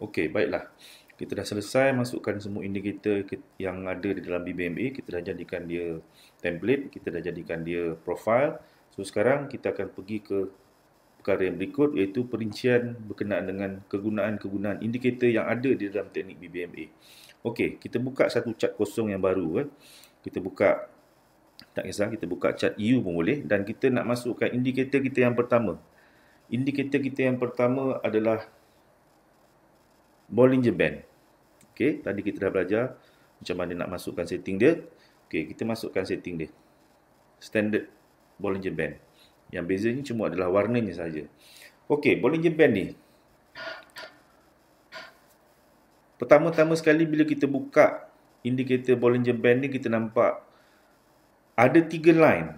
Okey, baiklah. Kita dah selesai masukkan semua indikator yang ada di dalam BBMA. Kita dah jadikan dia template. Kita dah jadikan dia profile. So, sekarang kita akan pergi ke perkara yang berikut iaitu perincian berkenaan dengan kegunaan-kegunaan indikator yang ada di dalam teknik BBMA. Okey, kita buka satu cat kosong yang baru. Eh. Kita buka, tak kisah, kita buka cat EU pun boleh. Dan kita nak masukkan indikator kita yang pertama. Indikator kita yang pertama adalah Bollinger Band. Okey, tadi kita dah belajar macam mana nak masukkan setting dia. Okey, kita masukkan setting dia. Standard Bollinger Band. Yang bezanya cuma adalah warnanya saja. Okey, Bollinger Band ni. Pertama-tama sekali bila kita buka indikator Bollinger Band ni, kita nampak ada tiga line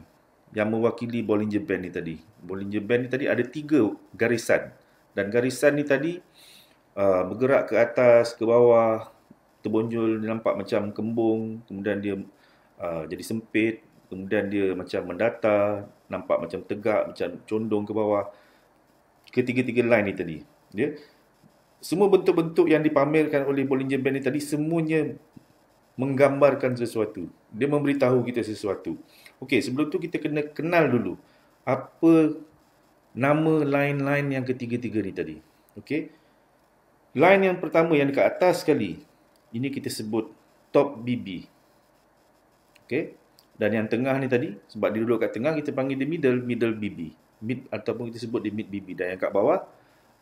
yang mewakili Bollinger Band ni tadi. Bollinger Band ni tadi ada tiga garisan. Dan garisan ni tadi, Uh, bergerak ke atas, ke bawah, terbonjol, dia nampak macam kembung, kemudian dia uh, jadi sempit, kemudian dia macam mendata, nampak macam tegak, macam condong ke bawah. Ketiga-tiga line ni tadi. Ya? Semua bentuk-bentuk yang dipamerkan oleh Bollinger Band ni tadi semuanya menggambarkan sesuatu. Dia memberitahu kita sesuatu. Okey, sebelum tu kita kena kenal dulu apa nama line-line yang ketiga-tiga ni tadi. Okey. Line yang pertama yang dekat atas sekali. Ini kita sebut top BB. Okay. Dan yang tengah ni tadi, sebab dia duduk kat tengah, kita panggil dia middle, middle BB. Mid ataupun kita sebut dia mid BB. Dan yang kat bawah,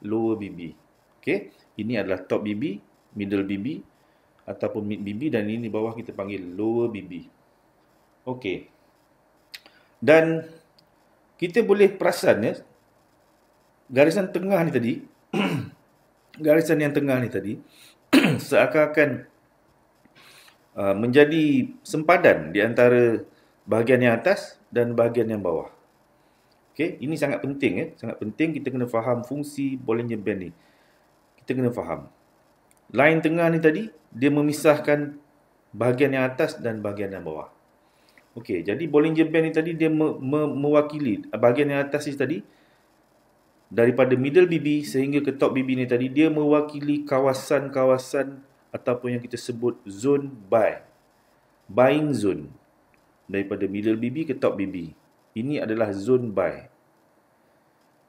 lower BB. Okay. Ini adalah top BB, middle BB ataupun mid BB dan ini bawah kita panggil lower BB. Okay. Dan kita boleh perasan ya, garisan tengah ni tadi, garisan yang tengah ni tadi seakan-akan uh, menjadi sempadan di antara bahagian yang atas dan bahagian yang bawah. Okey, ini sangat penting ya, eh? sangat penting kita kena faham fungsi Bollinger Band ni. Kita kena faham. Line tengah ni tadi dia memisahkan bahagian yang atas dan bahagian yang bawah. Okey, jadi Bollinger Band ni tadi dia me- me- mewakili bahagian yang atas ni tadi daripada middle BB sehingga ke top BB ni tadi dia mewakili kawasan-kawasan ataupun yang kita sebut zone buy buying zone daripada middle BB ke top BB ini adalah zone buy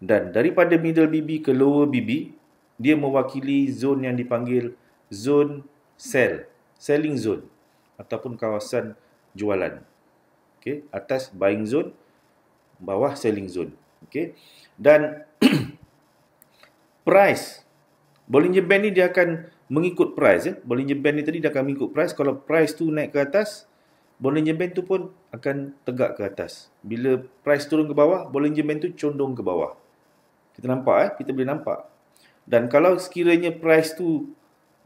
dan daripada middle BB ke lower BB dia mewakili zone yang dipanggil zone sell selling zone ataupun kawasan jualan okey atas buying zone bawah selling zone okey dan price. Bollinger Band ni dia akan mengikut price. Eh. Bollinger Band ni tadi dia akan mengikut price. Kalau price tu naik ke atas, Bollinger Band tu pun akan tegak ke atas. Bila price turun ke bawah, Bollinger Band tu condong ke bawah. Kita nampak eh. Kita boleh nampak. Dan kalau sekiranya price tu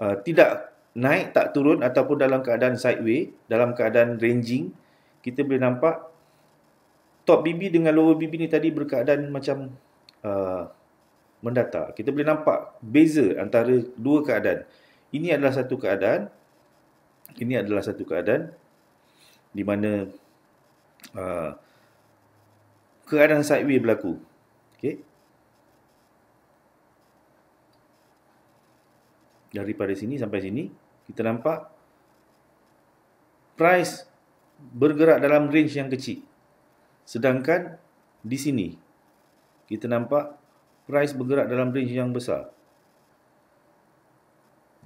uh, tidak naik, tak turun ataupun dalam keadaan sideways, dalam keadaan ranging, kita boleh nampak top BB dengan lower BB ni tadi berkeadaan macam Uh, mendata. Kita boleh nampak beza antara dua keadaan. Ini adalah satu keadaan. Ini adalah satu keadaan di mana uh, keadaan sideways berlaku. Okay. Daripada sini sampai sini, kita nampak price bergerak dalam range yang kecil. Sedangkan di sini, kita nampak price bergerak dalam range yang besar.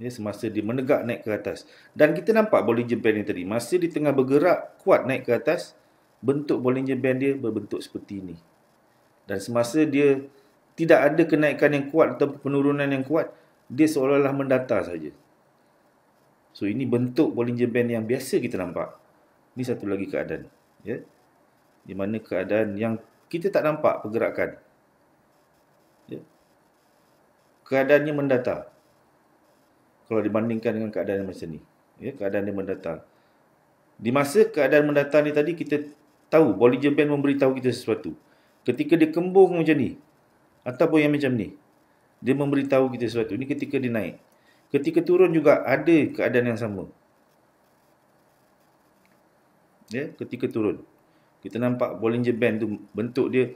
Ya, semasa dia menegak naik ke atas. Dan kita nampak Bollinger Band ni tadi. Masa di tengah bergerak kuat naik ke atas, bentuk Bollinger Band dia berbentuk seperti ini. Dan semasa dia tidak ada kenaikan yang kuat atau penurunan yang kuat, dia seolah-olah mendatar saja. So ini bentuk Bollinger Band yang biasa kita nampak. Ini satu lagi keadaan. Ya? Di mana keadaan yang kita tak nampak pergerakan keadaannya mendatar. Kalau dibandingkan dengan keadaan macam ni. Ya, keadaan dia mendata. Di masa keadaan mendatar ni tadi, kita tahu Bollinger Band memberitahu kita sesuatu. Ketika dia kembung macam ni. Ataupun yang macam ni. Dia memberitahu kita sesuatu. Ini ketika dia naik. Ketika turun juga ada keadaan yang sama. Ya, ketika turun. Kita nampak Bollinger Band tu bentuk dia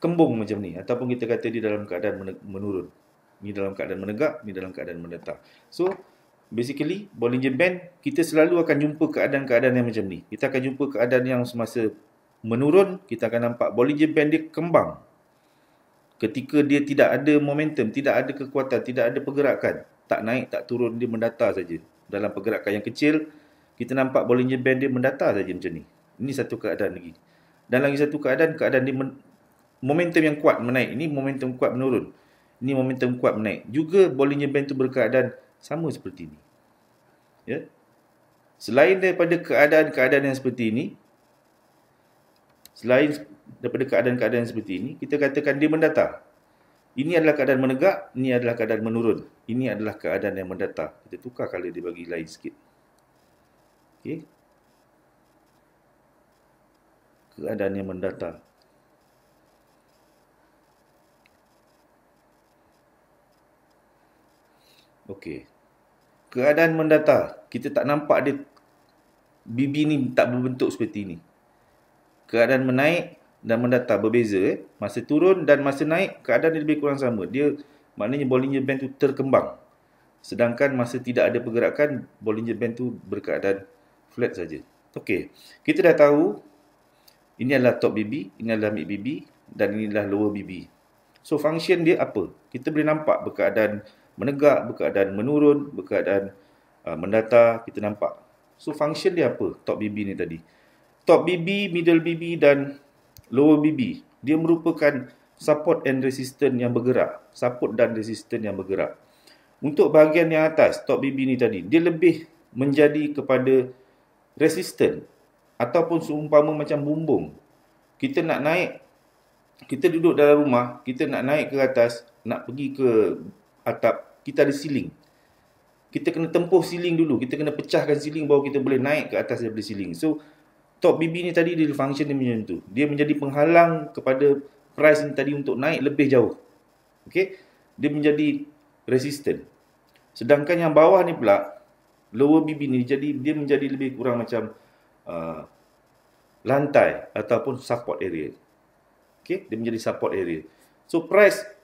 kembung macam ni ataupun kita kata dia dalam keadaan menurun ni dalam keadaan menegak ni dalam keadaan mendatar so basically Bollinger Band kita selalu akan jumpa keadaan-keadaan yang macam ni kita akan jumpa keadaan yang semasa menurun kita akan nampak Bollinger Band dia kembang ketika dia tidak ada momentum tidak ada kekuatan tidak ada pergerakan tak naik tak turun dia mendatar saja dalam pergerakan yang kecil kita nampak Bollinger Band dia mendatar saja macam ni ini satu keadaan lagi dan lagi satu keadaan keadaan dia momentum yang kuat menaik ini momentum kuat menurun ini momentum kuat menaik juga bollinger band tu berkeadaan sama seperti ini ya selain daripada keadaan-keadaan yang seperti ini selain daripada keadaan-keadaan yang seperti ini kita katakan dia mendata ini adalah keadaan menegak ini adalah keadaan menurun ini adalah keadaan yang mendata kita tukar kalau dia bagi lain sikit okey keadaan yang mendata Okey. Keadaan mendata, kita tak nampak dia bibi ni tak berbentuk seperti ini. Keadaan menaik dan mendata berbeza eh. Masa turun dan masa naik keadaan dia lebih kurang sama. Dia maknanya Bollinger Band tu terkembang. Sedangkan masa tidak ada pergerakan Bollinger Band tu berkeadaan flat saja. Okey. Kita dah tahu ini adalah top BB, ini adalah mid BB dan inilah lower BB. So function dia apa? Kita boleh nampak berkeadaan menegak, berkeadaan menurun, berkeadaan uh, mendata, kita nampak. So function dia apa top BB ni tadi? Top BB, middle BB dan lower BB. Dia merupakan support and resistance yang bergerak. Support dan resistance yang bergerak. Untuk bahagian yang atas, top BB ni tadi, dia lebih menjadi kepada resistance ataupun seumpama macam bumbung. Kita nak naik, kita duduk dalam rumah, kita nak naik ke atas, nak pergi ke atap, kita ada siling, Kita kena tempuh siling dulu. Kita kena pecahkan siling baru kita boleh naik ke atas daripada ceiling. So, top BB ni tadi dia function dia macam tu. Dia menjadi penghalang kepada price ni tadi untuk naik lebih jauh. Okay? Dia menjadi resistant. Sedangkan yang bawah ni pula, lower BB ni jadi dia menjadi lebih kurang macam uh, lantai ataupun support area. Okay? Dia menjadi support area. So, price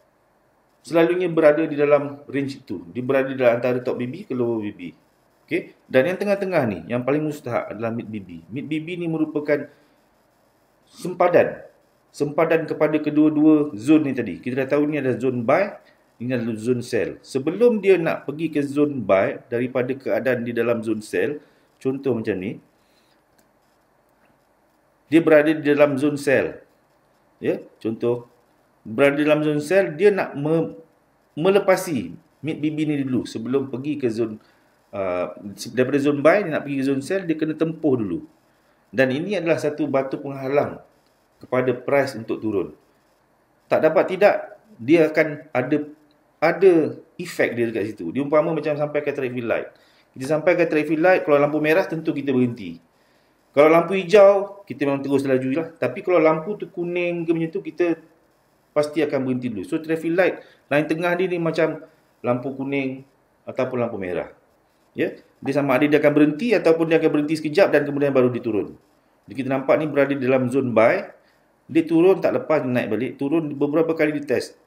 selalunya berada di dalam range itu. Dia berada di dalam antara top BB ke lower BB. Okay? Dan yang tengah-tengah ni, yang paling mustahak adalah mid BB. Mid BB ni merupakan sempadan. Sempadan kepada kedua-dua zone ni tadi. Kita dah tahu ni ada zone buy, ini ada zone sell. Sebelum dia nak pergi ke zone buy daripada keadaan di dalam zone sell, contoh macam ni, dia berada di dalam zone sell. Ya, contoh berada dalam zon sel dia nak me- melepasi mid BB ni dulu sebelum pergi ke zon uh, daripada zon buy dia nak pergi ke zon sel dia kena tempuh dulu dan ini adalah satu batu penghalang kepada price untuk turun tak dapat tidak dia akan ada ada efek dia dekat situ dia umpama macam sampai ke traffic light kita sampai ke traffic light kalau lampu merah tentu kita berhenti kalau lampu hijau kita memang terus laju lah tapi kalau lampu tu kuning ke macam tu kita pasti akan berhenti dulu. So traffic light line tengah ni ni macam lampu kuning ataupun lampu merah. Ya. Yeah? Dia sama ada dia akan berhenti ataupun dia akan berhenti sekejap dan kemudian baru diturun. Jadi kita nampak ni berada dalam zone buy. Dia turun tak lepas dia naik balik, turun beberapa kali di test.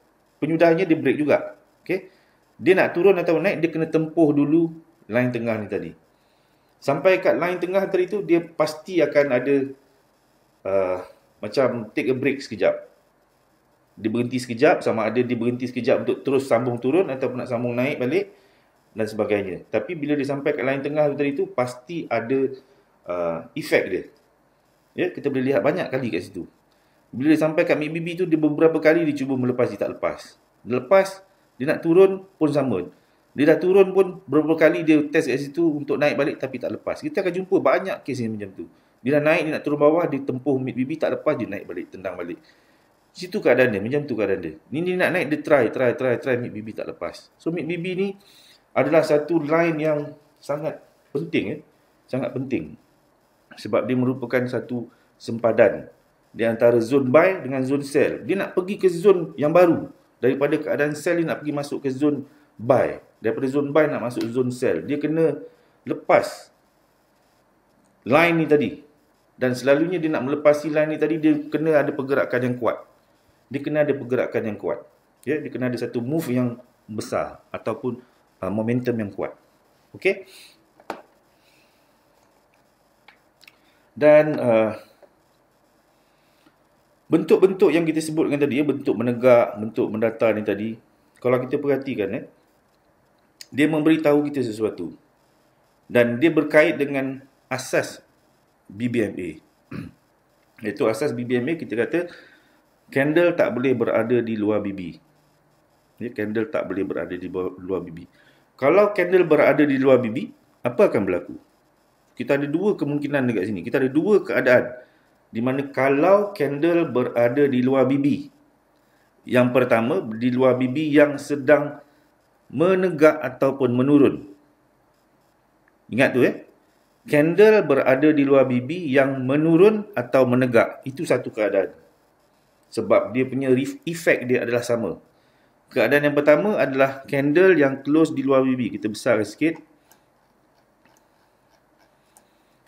Penyudahnya dia break juga. okay? Dia nak turun atau naik dia kena tempuh dulu line tengah ni tadi. Sampai kat line tengah tadi tu dia pasti akan ada uh, macam take a break sekejap dia berhenti sekejap sama ada dia berhenti sekejap untuk terus sambung turun ataupun nak sambung naik balik dan sebagainya. Tapi bila dia sampai kat line tengah tadi tu pasti ada uh, efek dia. Ya, yeah, kita boleh lihat banyak kali kat situ. Bila dia sampai kat MIBB tu dia beberapa kali dia cuba melepas dia tak lepas. Dia lepas, dia nak turun pun sama. Dia dah turun pun beberapa kali dia test kat situ untuk naik balik tapi tak lepas. Kita akan jumpa banyak kes yang macam tu. Dia dah naik, dia nak turun bawah, dia tempuh MIBB tak lepas, dia naik balik, tendang balik. Situ keadaan dia, macam tu keadaan dia. Ni ni nak naik dia try, try, try, try Mik Bibi tak lepas. So Mik Bibi ni adalah satu line yang sangat penting Eh? Sangat penting. Sebab dia merupakan satu sempadan di antara zone buy dengan zone sell. Dia nak pergi ke zone yang baru. Daripada keadaan sell dia nak pergi masuk ke zone buy. Daripada zone buy nak masuk zone sell. Dia kena lepas line ni tadi. Dan selalunya dia nak melepasi line ni tadi, dia kena ada pergerakan yang kuat dia kena ada pergerakan yang kuat. Ya, dia kena ada satu move yang besar ataupun uh, momentum yang kuat. Okey. Dan uh, bentuk-bentuk yang kita sebutkan tadi, ya, bentuk menegak, bentuk mendatar ni tadi, kalau kita perhatikan eh, dia memberitahu kita sesuatu. Dan dia berkait dengan asas BBMA. Itu asas BBMA kita kata candle tak boleh berada di luar bibi. Ya, candle tak boleh berada di luar bibi. Kalau candle berada di luar bibi, apa akan berlaku? Kita ada dua kemungkinan dekat sini. Kita ada dua keadaan di mana kalau candle berada di luar bibi. Yang pertama, di luar bibi yang sedang menegak ataupun menurun. Ingat tu ya. Eh? Candle berada di luar bibi yang menurun atau menegak. Itu satu keadaan sebab dia punya effect dia adalah sama. Keadaan yang pertama adalah candle yang close di luar bibi. Kita besar sikit.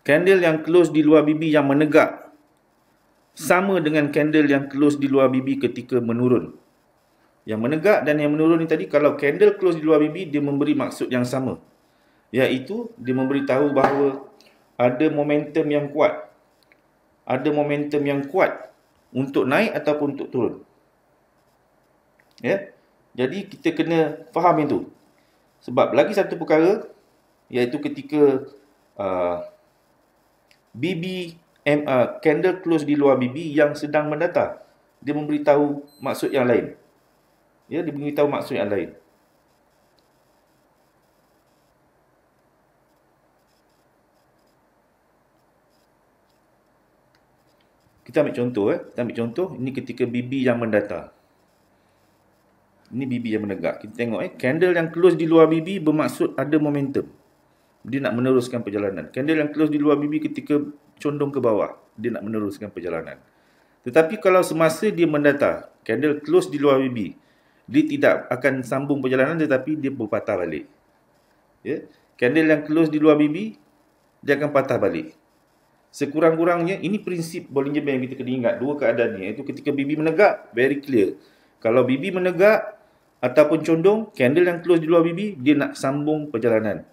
Candle yang close di luar bibi yang menegak sama dengan candle yang close di luar bibi ketika menurun. Yang menegak dan yang menurun ni tadi kalau candle close di luar bibi dia memberi maksud yang sama. Iaitu dia memberitahu bahawa ada momentum yang kuat. Ada momentum yang kuat untuk naik ataupun untuk turun. Ya. Jadi kita kena faham itu. Sebab lagi satu perkara iaitu ketika uh, BB uh, candle close di luar BB yang sedang mendata, dia memberitahu maksud yang lain. Ya, dia memberitahu maksud yang lain. Kita ambil contoh eh. Kita ambil contoh. Ini ketika bibi yang mendata. Ini bibi yang menegak. Kita tengok eh. Candle yang close di luar bibi bermaksud ada momentum. Dia nak meneruskan perjalanan. Candle yang close di luar bibi ketika condong ke bawah. Dia nak meneruskan perjalanan. Tetapi kalau semasa dia mendata. Candle close di luar bibi. Dia tidak akan sambung perjalanan tetapi dia berpatah balik. Ya. Yeah? Candle yang close di luar bibi. Dia akan patah balik. Sekurang-kurangnya ini prinsip Bollinger yang kita kena ingat dua keadaan ni iaitu ketika bibi menegak very clear. Kalau bibi menegak ataupun condong candle yang close di luar bibi dia nak sambung perjalanan.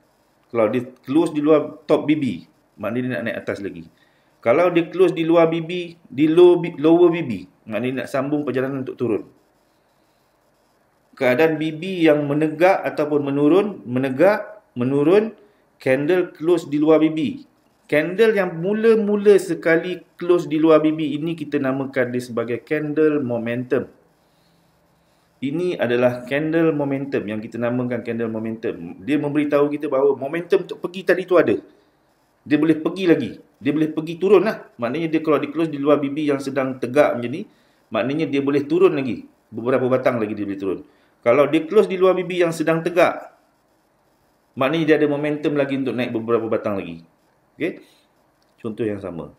Kalau dia close di luar top bibi maknanya dia nak naik atas lagi. Kalau dia close di luar bibi di low, lower bibi maknanya dia nak sambung perjalanan untuk turun. Keadaan bibi yang menegak ataupun menurun menegak menurun candle close di luar bibi Candle yang mula-mula sekali close di luar bibi ini kita namakan dia sebagai candle momentum. Ini adalah candle momentum yang kita namakan candle momentum. Dia memberitahu kita bahawa momentum untuk pergi tadi tu ada. Dia boleh pergi lagi. Dia boleh pergi turun lah. Maknanya dia kalau di close di luar bibi yang sedang tegak macam ni, maknanya dia boleh turun lagi. Beberapa batang lagi dia boleh turun. Kalau dia close di luar bibi yang sedang tegak, maknanya dia ada momentum lagi untuk naik beberapa batang lagi. Okey. Contoh yang sama.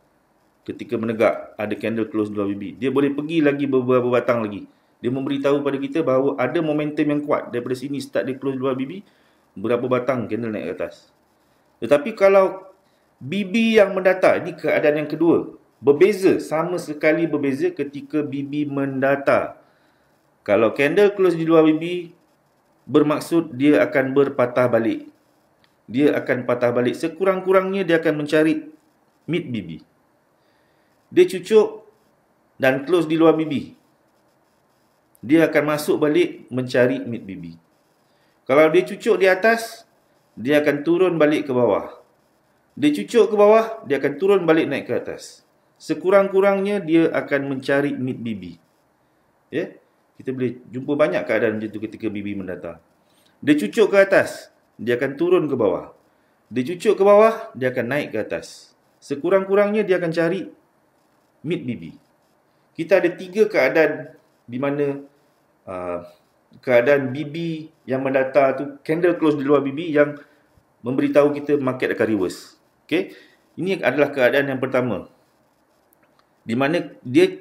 Ketika menegak ada candle close dua bibi, dia boleh pergi lagi beberapa batang lagi. Dia memberitahu pada kita bahawa ada momentum yang kuat daripada sini start dia close dua bibi, berapa batang candle naik ke atas. Tetapi kalau bibi yang mendatar, ini keadaan yang kedua. Berbeza, sama sekali berbeza ketika bibi mendatar. Kalau candle close di luar bibi, bermaksud dia akan berpatah balik dia akan patah balik. Sekurang-kurangnya dia akan mencari mid bibi. Dia cucuk dan close di luar bibi. Dia akan masuk balik mencari mid bibi. Kalau dia cucuk di atas, dia akan turun balik ke bawah. Dia cucuk ke bawah, dia akan turun balik naik ke atas. Sekurang-kurangnya dia akan mencari mid bibi. Ya. Yeah? Kita boleh jumpa banyak keadaan macam tu ketika bibi mendatang. Dia cucuk ke atas, dia akan turun ke bawah. dia Dicucuk ke bawah, dia akan naik ke atas. Sekurang-kurangnya dia akan cari mid bibi. Kita ada tiga keadaan di mana uh, keadaan bibi yang mendata tu candle close di luar bibi yang memberitahu kita market akan reverse. Okay. Ini adalah keadaan yang pertama. Di mana dia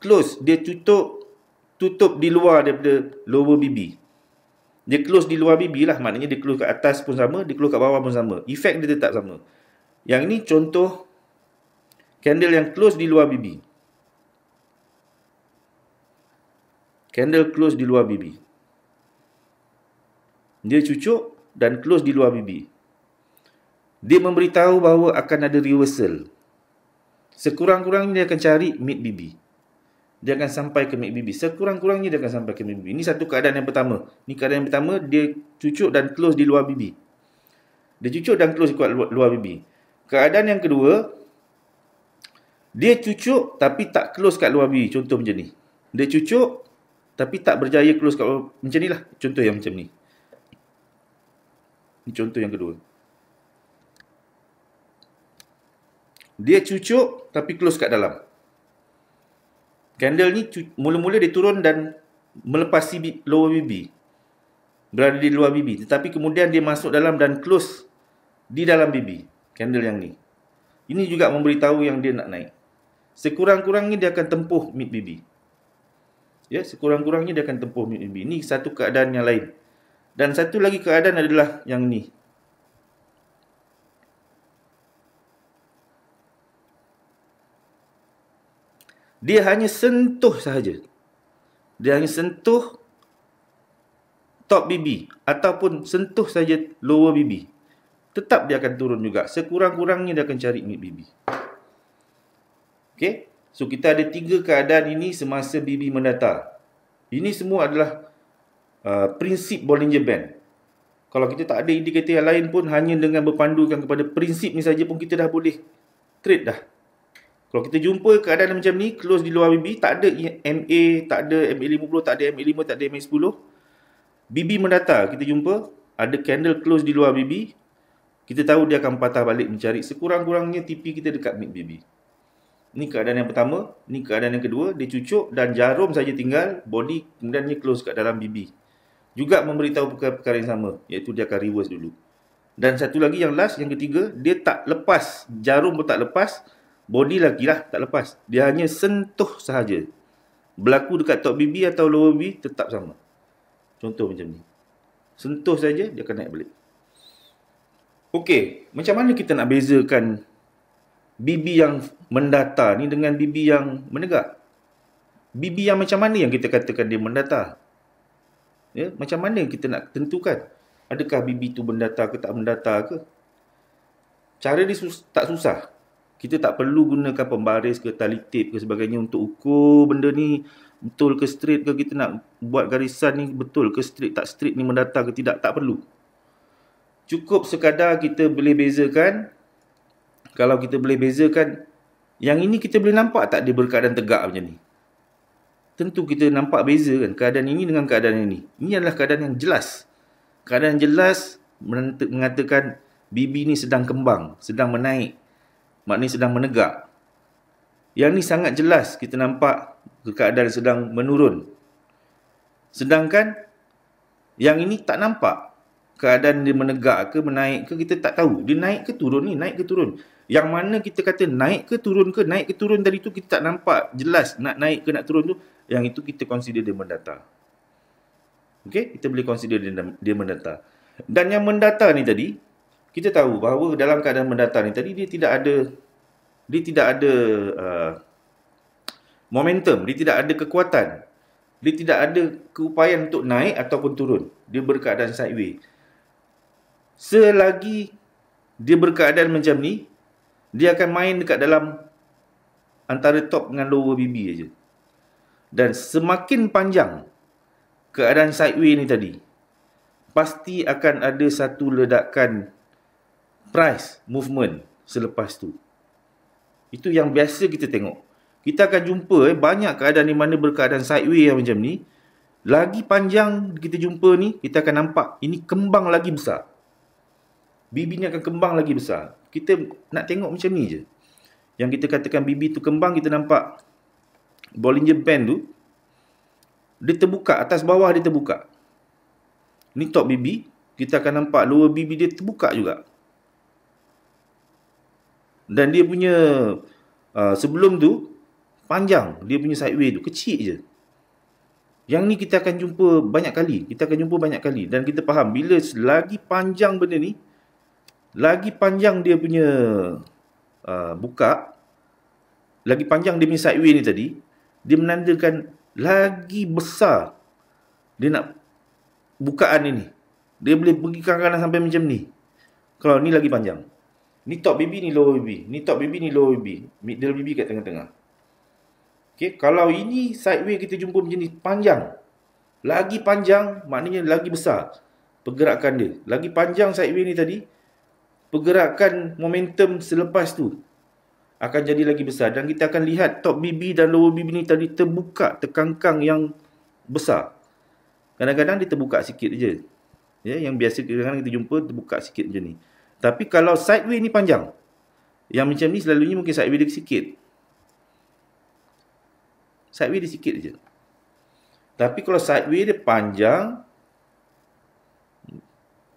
close, dia tutup tutup di luar daripada lower bibi. Dia close di luar bibi lah Maknanya dia close kat atas pun sama Dia close kat bawah pun sama Efek dia tetap sama Yang ini contoh Candle yang close di luar bibi Candle close di luar bibi Dia cucuk dan close di luar bibi Dia memberitahu bahawa akan ada reversal Sekurang-kurangnya dia akan cari mid bibi dia akan sampai ke mid bibir. Sekurang-kurangnya dia akan sampai ke mid bibir. Ini satu keadaan yang pertama. Ini keadaan yang pertama, dia cucuk dan close di luar bibir. Dia cucuk dan close di luar, luar bibir. Keadaan yang kedua, dia cucuk tapi tak close kat luar bibir. Contoh macam ni. Dia cucuk tapi tak berjaya close kat luar Macam ni lah. Contoh yang macam ni. Ini contoh yang kedua. Dia cucuk tapi close kat dalam. Candle ni mula-mula dia turun dan melepasi lower BB. Berada di luar BB. Tetapi kemudian dia masuk dalam dan close di dalam BB. Candle yang ni. Ini juga memberitahu yang dia nak naik. Sekurang-kurangnya dia akan tempuh mid BB. Ya, sekurang-kurangnya dia akan tempuh mid BB. Ini satu keadaan yang lain. Dan satu lagi keadaan adalah yang ni. Dia hanya sentuh sahaja. Dia hanya sentuh top BB ataupun sentuh saja lower BB. Tetap dia akan turun juga. Sekurang-kurangnya dia akan cari mid BB. Okay. So kita ada tiga keadaan ini semasa BB mendata. Ini semua adalah uh, prinsip Bollinger Band. Kalau kita tak ada indikator yang lain pun hanya dengan berpandukan kepada prinsip ni saja pun kita dah boleh trade dah. Kalau kita jumpa keadaan macam ni, close di luar BB, tak ada MA, tak ada MA50, tak ada MA5, tak ada MA10. BB mendata, kita jumpa, ada candle close di luar BB. Kita tahu dia akan patah balik mencari sekurang-kurangnya TP kita dekat mid BB. Ni keadaan yang pertama, ni keadaan yang kedua, dia cucuk dan jarum saja tinggal, body kemudian close kat dalam BB. Juga memberitahu perkara-perkara yang sama, iaitu dia akan reverse dulu. Dan satu lagi yang last, yang ketiga, dia tak lepas, jarum pun tak lepas, body lagi lah tak lepas. Dia hanya sentuh sahaja. Berlaku dekat top BB atau lower BB tetap sama. Contoh macam ni. Sentuh saja dia akan naik balik. Okey, macam mana kita nak bezakan BB yang mendata ni dengan BB yang menegak? BB yang macam mana yang kita katakan dia mendata? Ya, macam mana kita nak tentukan? Adakah BB tu mendata ke tak mendata ke? Cara dia sus- tak susah. Kita tak perlu gunakan pembaris ke tali tip ke sebagainya untuk ukur benda ni betul ke straight ke kita nak buat garisan ni betul ke straight tak straight ni mendatar ke tidak tak perlu. Cukup sekadar kita boleh bezakan kalau kita boleh bezakan yang ini kita boleh nampak tak dia berkeadaan tegak macam ni. Tentu kita nampak beza kan keadaan ini dengan keadaan ini. Ini adalah keadaan yang jelas. Keadaan jelas mengatakan bibi ni sedang kembang, sedang menaik maknanya sedang menegak. Yang ni sangat jelas kita nampak keadaan sedang menurun. Sedangkan yang ini tak nampak keadaan dia menegak ke menaik ke kita tak tahu. Dia naik ke turun ni, naik ke turun. Yang mana kita kata naik ke turun ke, naik ke turun dari tu kita tak nampak jelas nak naik ke nak turun tu. Yang itu kita consider dia mendata. Okay, kita boleh consider dia, dia mendata. Dan yang mendata ni tadi, kita tahu bahawa dalam keadaan mendatang ni tadi dia tidak ada dia tidak ada uh, momentum, dia tidak ada kekuatan. Dia tidak ada keupayaan untuk naik ataupun turun. Dia berkeadaan sideways. Selagi dia berkeadaan macam ni, dia akan main dekat dalam antara top dengan lower BB aja. Dan semakin panjang keadaan sideways ni tadi, pasti akan ada satu ledakan price movement selepas tu. Itu yang biasa kita tengok. Kita akan jumpa eh, banyak keadaan di mana berkeadaan sideways yang macam ni. Lagi panjang kita jumpa ni, kita akan nampak ini kembang lagi besar. Bibi ni akan kembang lagi besar. Kita nak tengok macam ni je. Yang kita katakan bibi tu kembang, kita nampak Bollinger Band tu. Dia terbuka, atas bawah dia terbuka. Ni top bibi. Kita akan nampak lower bibi dia terbuka juga. Dan dia punya uh, sebelum tu panjang, dia punya sideway tu kecil je. Yang ni kita akan jumpa banyak kali. Kita akan jumpa banyak kali dan kita faham bila lagi panjang benda ni, lagi panjang dia punya uh, buka, lagi panjang dia punya sideway ni tadi, dia menandakan lagi besar dia nak bukaan ini. Dia boleh pergi ke kanan sampai macam ni. Kalau ni lagi panjang. Ni top baby ni lower baby. Ni top baby ni lower baby. Middle baby kat tengah-tengah. Okay. Kalau ini sideways kita jumpa macam ni panjang. Lagi panjang maknanya lagi besar. Pergerakan dia. Lagi panjang sideways ni tadi. Pergerakan momentum selepas tu. Akan jadi lagi besar. Dan kita akan lihat top BB dan lower BB ni tadi terbuka terkangkang yang besar. Kadang-kadang dia terbuka sikit je. Ya, yang biasa kadang-kadang kita jumpa terbuka sikit macam ni. Tapi kalau sideway ni panjang. Yang macam ni selalunya mungkin sideway dia sikit. Sideway dia sikit je. Tapi kalau sideway dia panjang.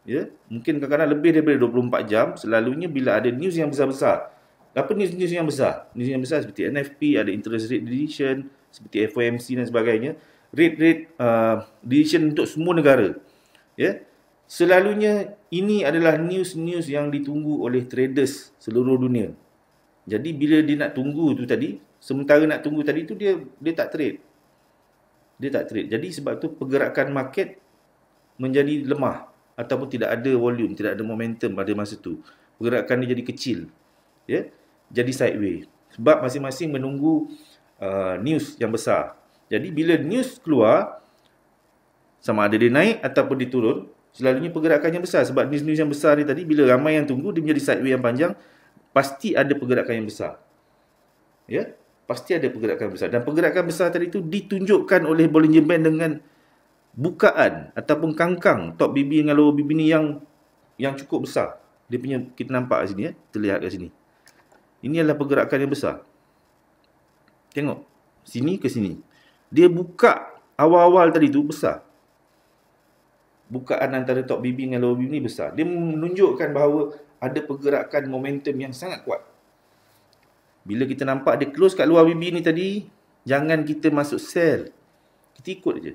Ya, yeah, mungkin kadang-kadang lebih daripada 24 jam. Selalunya bila ada news yang besar-besar. Apa news-news yang besar? News yang besar seperti NFP, ada interest rate decision, seperti FOMC dan sebagainya. Rate-rate uh, decision untuk semua negara. Ya. Yeah? Selalunya ini adalah news-news yang ditunggu oleh traders seluruh dunia. Jadi bila dia nak tunggu tu tadi, sementara nak tunggu tadi tu dia dia tak trade. Dia tak trade. Jadi sebab tu pergerakan market menjadi lemah ataupun tidak ada volume, tidak ada momentum pada masa tu. Pergerakan dia jadi kecil. Ya. Yeah? Jadi sideways. Sebab masing-masing menunggu uh, news yang besar. Jadi bila news keluar sama ada dia naik ataupun dia turun, selalunya pergerakan yang besar sebab news-news yang besar ni tadi bila ramai yang tunggu dia menjadi sideway yang panjang pasti ada pergerakan yang besar ya pasti ada pergerakan besar dan pergerakan besar tadi tu ditunjukkan oleh Bollinger Band dengan bukaan ataupun kangkang top BB dengan lower BB ni yang yang cukup besar dia punya kita nampak kat sini ya terlihat kat sini ini adalah pergerakan yang besar tengok sini ke sini dia buka awal-awal tadi tu besar bukaan antara Tok Bibi dengan Lower Bibi ni besar. Dia menunjukkan bahawa ada pergerakan momentum yang sangat kuat. Bila kita nampak dia close kat luar Bibi ni tadi, jangan kita masuk sell. Kita ikut je.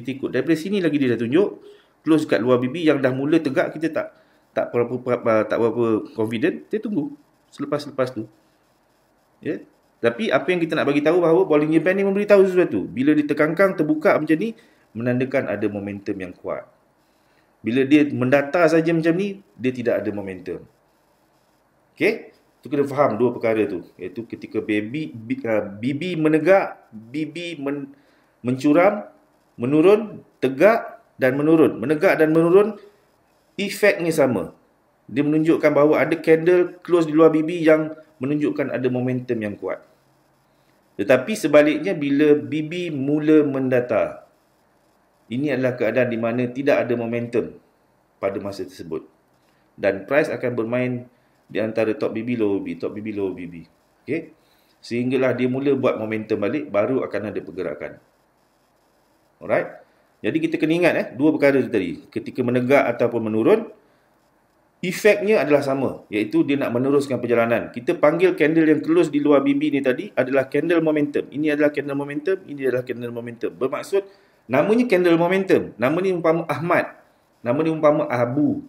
Kita ikut. Daripada sini lagi dia dah tunjuk, close kat luar Bibi yang dah mula tegak, kita tak tak berapa, berapa tak berapa confident, kita tunggu selepas lepas tu. Ya. Yeah? Tapi apa yang kita nak bagi tahu bahawa Bollinger Band ni memberitahu sesuatu. Bila dia terkangkang, terbuka macam ni, menandakan ada momentum yang kuat. Bila dia mendata saja macam ni, dia tidak ada momentum. Okey? Tu kena faham dua perkara tu, iaitu ketika baby uh, bibi menegak, bibi men, mencuram, menurun, tegak dan menurun. Menegak dan menurun efek ni sama. Dia menunjukkan bahawa ada candle close di luar bibi yang menunjukkan ada momentum yang kuat. Tetapi sebaliknya bila bibi mula mendatar, ini adalah keadaan di mana tidak ada momentum pada masa tersebut. Dan price akan bermain di antara top BB, low BB, top BB, low BB. Okay? Sehinggalah dia mula buat momentum balik, baru akan ada pergerakan. Alright? Jadi kita kena ingat eh, dua perkara tu tadi. Ketika menegak ataupun menurun, efeknya adalah sama. Iaitu dia nak meneruskan perjalanan. Kita panggil candle yang close di luar BB ni tadi adalah candle momentum. Ini adalah candle momentum, ini adalah candle momentum. Bermaksud, Namanya candle momentum. Nama ni umpama Ahmad. Nama ni umpama Abu.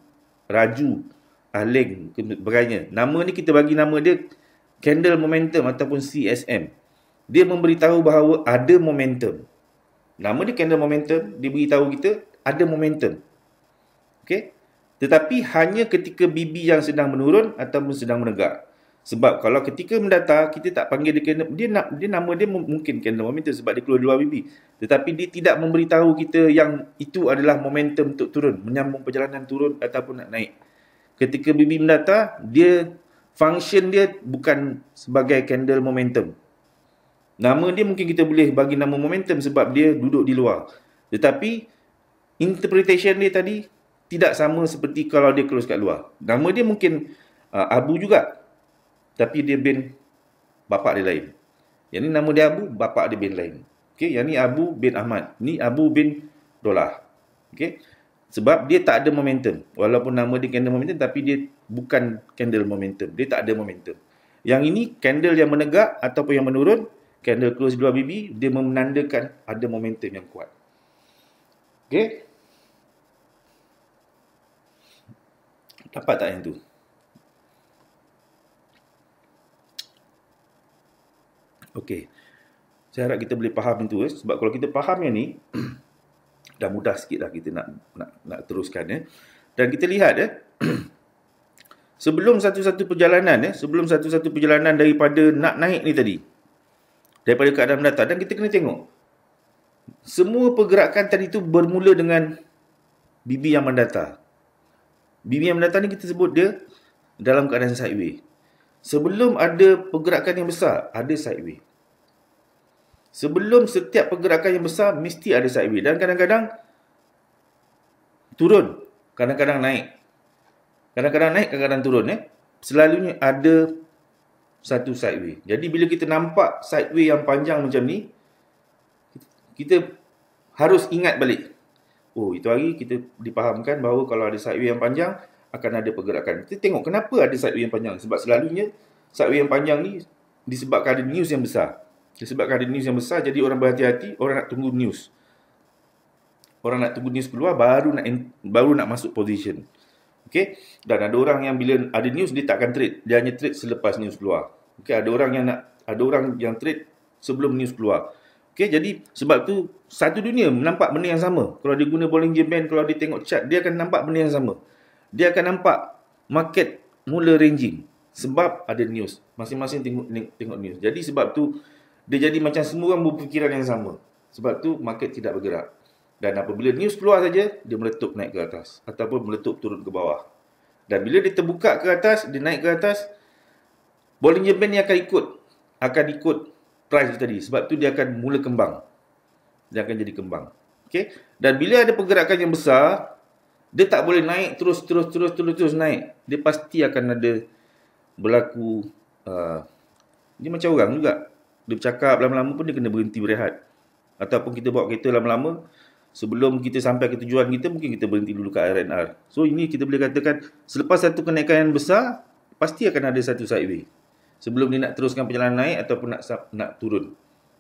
Raju. Aling. Berainya. Nama ni kita bagi nama dia candle momentum ataupun CSM. Dia memberitahu bahawa ada momentum. Nama dia candle momentum. Dia beritahu kita ada momentum. Okay? Tetapi hanya ketika bibi yang sedang menurun ataupun sedang menegak. Sebab kalau ketika mendata, kita tak panggil dia kena, dia, nak, dia nama dia mungkin candle momentum sebab dia keluar luar BB, Tetapi dia tidak memberitahu kita yang itu adalah momentum untuk turun, menyambung perjalanan turun ataupun nak naik. Ketika BB mendata, dia function dia bukan sebagai candle momentum. Nama dia mungkin kita boleh bagi nama momentum sebab dia duduk di luar. Tetapi interpretation dia tadi tidak sama seperti kalau dia close kat luar. Nama dia mungkin uh, abu juga tapi dia bin bapa dia lain. Yang ni nama dia Abu, bapa dia bin lain. Okey, yang ni Abu bin Ahmad, ni Abu bin Dolah. Okey. Sebab dia tak ada momentum. Walaupun nama dia candle momentum tapi dia bukan candle momentum. Dia tak ada momentum. Yang ini candle yang menegak ataupun yang menurun, candle close dua bibi, dia menandakan ada momentum yang kuat. Okey. Dapat tak yang tu? Okey. Saya harap kita boleh faham itu eh. sebab kalau kita faham yang ni dah mudah sikitlah kita nak nak nak teruskan eh. Dan kita lihat eh sebelum satu-satu perjalanan eh sebelum satu-satu perjalanan daripada nak naik ni tadi daripada keadaan mendatar dan kita kena tengok semua pergerakan tadi tu bermula dengan bibi yang mendata. Bibi yang mendata ni kita sebut dia dalam keadaan sideways. Sebelum ada pergerakan yang besar, ada sideway. Sebelum setiap pergerakan yang besar, mesti ada sideway. Dan kadang-kadang turun, kadang-kadang naik. Kadang-kadang naik, kadang-kadang turun. Eh? Selalunya ada satu sideway. Jadi bila kita nampak sideway yang panjang macam ni, kita harus ingat balik. Oh, itu hari kita dipahamkan bahawa kalau ada sideway yang panjang, akan ada pergerakan. Kita tengok kenapa ada sideway yang panjang. Sebab selalunya sideway yang panjang ni disebabkan ada news yang besar. Disebabkan ada news yang besar, jadi orang berhati-hati, orang nak tunggu news. Orang nak tunggu news keluar, baru nak baru nak masuk position. Okay? Dan ada orang yang bila ada news, dia takkan trade. Dia hanya trade selepas news keluar. Okay? Ada orang yang nak, ada orang yang trade sebelum news keluar. Okay, jadi sebab tu satu dunia nampak benda yang sama. Kalau dia guna Bollinger Band, kalau dia tengok chart, dia akan nampak benda yang sama dia akan nampak market mula ranging sebab ada news masing-masing tengok tengok news jadi sebab tu dia jadi macam semua orang berfikiran yang sama sebab tu market tidak bergerak dan apabila news keluar saja dia meletup naik ke atas ataupun meletup turun ke bawah dan bila dia terbuka ke atas dia naik ke atas Bollinger Band ni akan ikut akan ikut price tu tadi sebab tu dia akan mula kembang dia akan jadi kembang okay? dan bila ada pergerakan yang besar dia tak boleh naik terus terus terus terus terus naik. Dia pasti akan ada berlaku uh, dia macam orang juga. Dia bercakap lama-lama pun dia kena berhenti berehat. Ataupun kita bawa kereta lama-lama sebelum kita sampai ke tujuan kita mungkin kita berhenti dulu ke RNR. So ini kita boleh katakan selepas satu kenaikan yang besar pasti akan ada satu sideway. Sebelum dia nak teruskan perjalanan naik ataupun nak nak turun.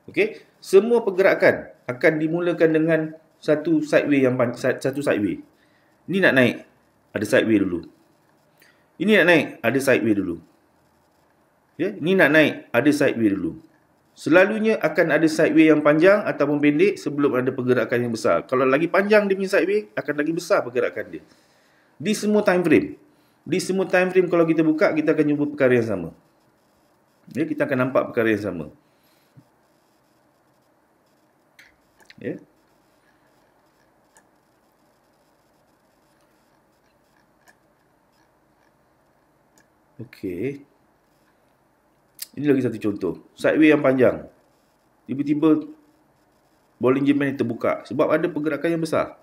Okey, semua pergerakan akan dimulakan dengan satu sideway yang satu sideway. Ini nak naik, ada sideway dulu. Ini nak naik, ada sideway dulu. Ya, ini nak naik, ada sideway dulu. Selalunya akan ada sideway yang panjang ataupun pendek sebelum ada pergerakan yang besar. Kalau lagi panjang dia punya sideway, akan lagi besar pergerakan dia. Di semua time frame. Di semua time frame kalau kita buka, kita akan jumpa perkara yang sama. Ya, kita akan nampak perkara yang sama. Ya. Yeah. Okey. Ini lagi satu contoh. Sideway yang panjang. Tiba-tiba bowling jemen terbuka sebab ada pergerakan yang besar.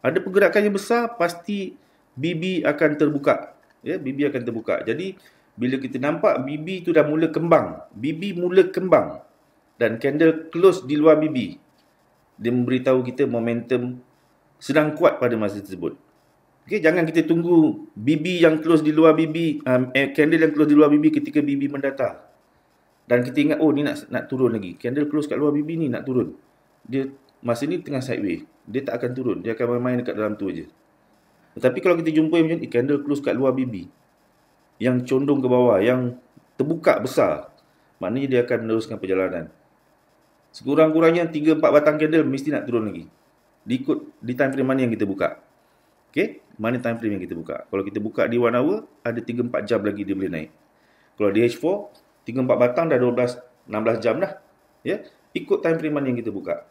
Ada pergerakan yang besar pasti BB akan terbuka. Ya, BB akan terbuka. Jadi bila kita nampak BB tu dah mula kembang, BB mula kembang dan candle close di luar BB. Dia memberitahu kita momentum sedang kuat pada masa tersebut. Okay, jangan kita tunggu bibi yang close di luar bibi, uh, um, eh, candle yang close di luar bibi ketika bibi mendatang Dan kita ingat, oh ni nak nak turun lagi. Candle close kat luar bibi ni nak turun. Dia masa ni tengah sideways. Dia tak akan turun. Dia akan main-main dekat dalam tu aja. Tetapi kalau kita jumpa yang macam ni, candle close kat luar bibi. Yang condong ke bawah, yang terbuka besar. Maknanya dia akan meneruskan perjalanan. Sekurang-kurangnya 3-4 batang candle mesti nak turun lagi. Diikut di time frame mana yang kita buka. Okay? mana time frame yang kita buka. Kalau kita buka di 1 hour, ada 3-4 jam lagi dia boleh naik. Kalau di H4, 3-4 batang dah 12-16 jam dah. Ya? Ikut time frame mana yang kita buka.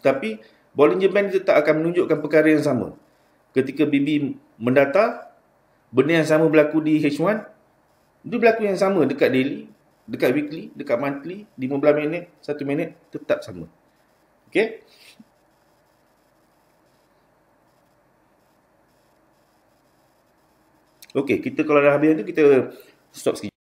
Tapi, Bollinger Band kita tak akan menunjukkan perkara yang sama. Ketika BB mendata, benda yang sama berlaku di H1, dia berlaku yang sama dekat daily, dekat weekly, dekat monthly, 15 minit, 1 minit, tetap sama. Okay? Okey, kita kalau dah habis tu kita stop sekejap.